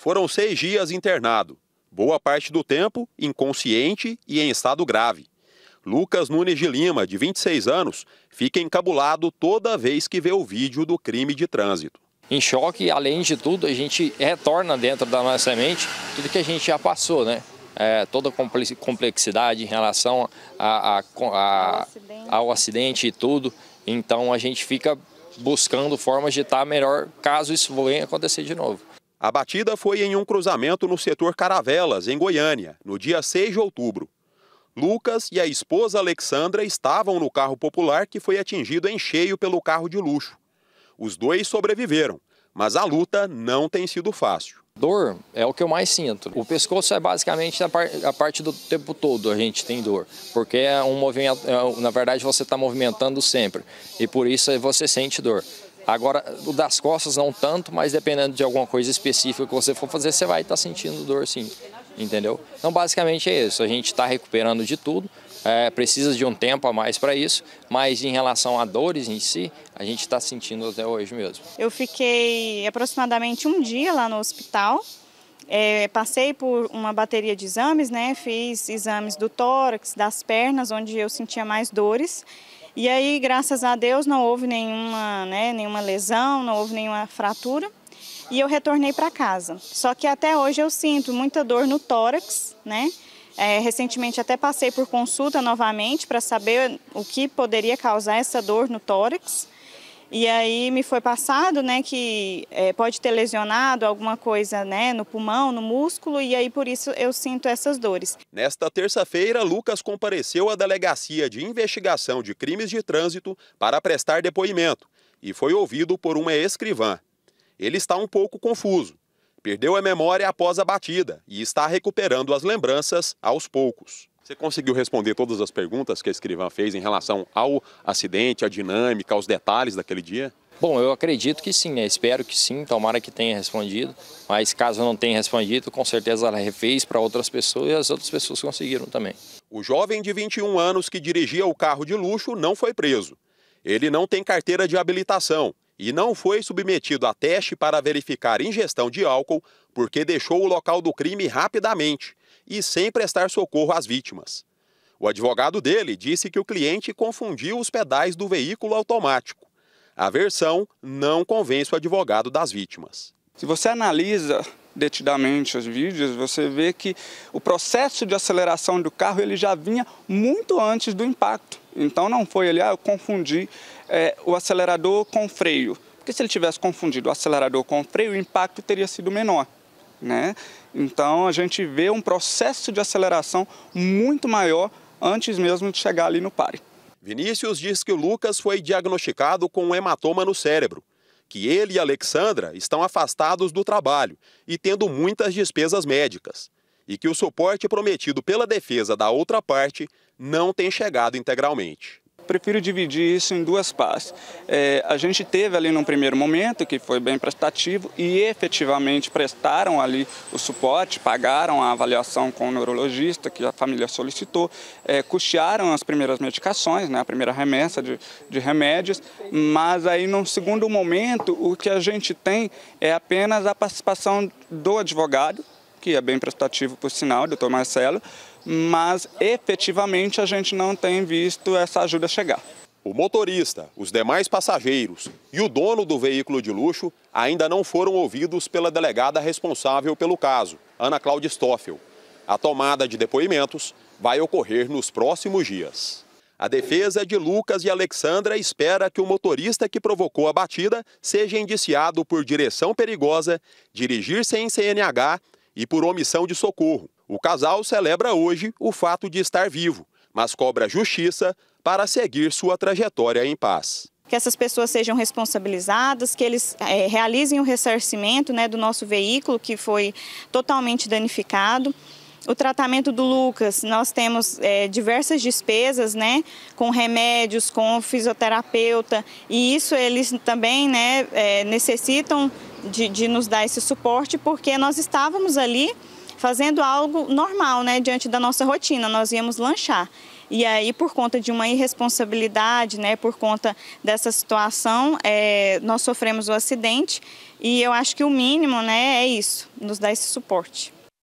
Foram seis dias internado, boa parte do tempo inconsciente e em estado grave. Lucas Nunes de Lima, de 26 anos, fica encabulado toda vez que vê o vídeo do crime de trânsito. Em choque, além de tudo, a gente retorna dentro da nossa mente tudo que a gente já passou, né? É, toda a complexidade em relação a, a, a, ao acidente e tudo. Então a gente fica buscando formas de estar melhor caso isso venha acontecer de novo. A batida foi em um cruzamento no setor Caravelas, em Goiânia, no dia 6 de outubro. Lucas e a esposa Alexandra estavam no carro popular que foi atingido em cheio pelo carro de luxo. Os dois sobreviveram, mas a luta não tem sido fácil. Dor é o que eu mais sinto. O pescoço é basicamente a, par a parte do tempo todo a gente tem dor, porque é um movimento, é, na verdade você está movimentando sempre e por isso você sente dor. Agora, o das costas não tanto, mas dependendo de alguma coisa específica que você for fazer, você vai estar tá sentindo dor sim, entendeu? Então, basicamente é isso. A gente está recuperando de tudo, é, precisa de um tempo a mais para isso, mas em relação a dores em si, a gente está sentindo até hoje mesmo. Eu fiquei aproximadamente um dia lá no hospital, é, passei por uma bateria de exames, né? Fiz exames do tórax, das pernas, onde eu sentia mais dores. E aí, graças a Deus, não houve nenhuma, né, nenhuma lesão, não houve nenhuma fratura. E eu retornei para casa. Só que até hoje eu sinto muita dor no tórax, né? É, recentemente até passei por consulta novamente para saber o que poderia causar essa dor no tórax. E aí me foi passado, né, que é, pode ter lesionado alguma coisa, né, no pulmão, no músculo, e aí por isso eu sinto essas dores. Nesta terça-feira, Lucas compareceu à delegacia de investigação de crimes de trânsito para prestar depoimento e foi ouvido por uma escrivã. Ele está um pouco confuso. Perdeu a memória após a batida e está recuperando as lembranças aos poucos. Você conseguiu responder todas as perguntas que a escrivã fez em relação ao acidente, à dinâmica, aos detalhes daquele dia? Bom, eu acredito que sim, né? espero que sim, tomara que tenha respondido, mas caso não tenha respondido, com certeza ela refez para outras pessoas e as outras pessoas conseguiram também. O jovem de 21 anos que dirigia o carro de luxo não foi preso. Ele não tem carteira de habilitação e não foi submetido a teste para verificar ingestão de álcool porque deixou o local do crime rapidamente e sem prestar socorro às vítimas. O advogado dele disse que o cliente confundiu os pedais do veículo automático. A versão não convence o advogado das vítimas. Se você analisa detidamente os vídeos, você vê que o processo de aceleração do carro ele já vinha muito antes do impacto. Então não foi ali, ah, eu confundi é, o acelerador com o freio. Porque se ele tivesse confundido o acelerador com o freio, o impacto teria sido menor. Né? Então a gente vê um processo de aceleração muito maior antes mesmo de chegar ali no pare. Vinícius diz que o Lucas foi diagnosticado com um hematoma no cérebro, que ele e Alexandra estão afastados do trabalho e tendo muitas despesas médicas, e que o suporte prometido pela defesa da outra parte não tem chegado integralmente prefiro dividir isso em duas partes. É, a gente teve ali num primeiro momento, que foi bem prestativo, e efetivamente prestaram ali o suporte, pagaram a avaliação com o neurologista que a família solicitou, é, custearam as primeiras medicações, né, a primeira remessa de, de remédios, mas aí num segundo momento o que a gente tem é apenas a participação do advogado, que é bem prestativo por sinal, doutor Marcelo, mas efetivamente a gente não tem visto essa ajuda chegar. O motorista, os demais passageiros e o dono do veículo de luxo ainda não foram ouvidos pela delegada responsável pelo caso, Ana Cláudia Stoffel. A tomada de depoimentos vai ocorrer nos próximos dias. A defesa de Lucas e Alexandra espera que o motorista que provocou a batida seja indiciado por direção perigosa, dirigir sem CNH e por omissão de socorro. O casal celebra hoje o fato de estar vivo, mas cobra justiça para seguir sua trajetória em paz que essas pessoas sejam responsabilizadas, que eles é, realizem o ressarcimento né, do nosso veículo que foi totalmente danificado. O tratamento do Lucas, nós temos é, diversas despesas, né, com remédios, com fisioterapeuta, e isso eles também né, é, necessitam de, de nos dar esse suporte, porque nós estávamos ali fazendo algo normal, né, diante da nossa rotina. Nós íamos lanchar. E aí, por conta de uma irresponsabilidade, né, por conta dessa situação, é, nós sofremos o acidente. E eu acho que o mínimo, né, é isso, nos dar esse suporte.